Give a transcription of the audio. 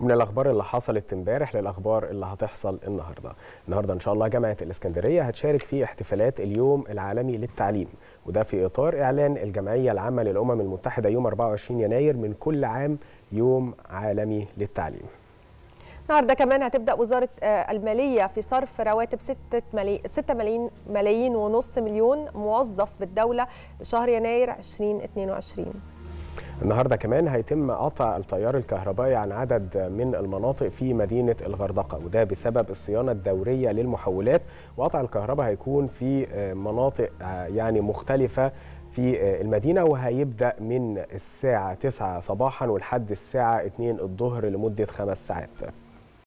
من الاخبار اللي حصلت امبارح للاخبار اللي هتحصل النهارده النهارده ان شاء الله جامعه الاسكندريه هتشارك في احتفالات اليوم العالمي للتعليم وده في اطار اعلان الجمعيه العامه للامم المتحده يوم 24 يناير من كل عام يوم عالمي للتعليم النهارده كمان هتبدا وزاره آه، الماليه في صرف رواتب 6 6 ملايين ملايين ونص مليون موظف بالدوله لشهر يناير 2022 النهارده كمان هيتم قطع التيار الكهربائي عن عدد من المناطق في مدينه الغردقه وده بسبب الصيانه الدوريه للمحولات وقطع الكهرباء هيكون في آه، مناطق آه، يعني مختلفه في آه، المدينة وهيبدأ من الساعة 9 صباحا ولحد الساعة 2 الظهر لمدة خمس ساعات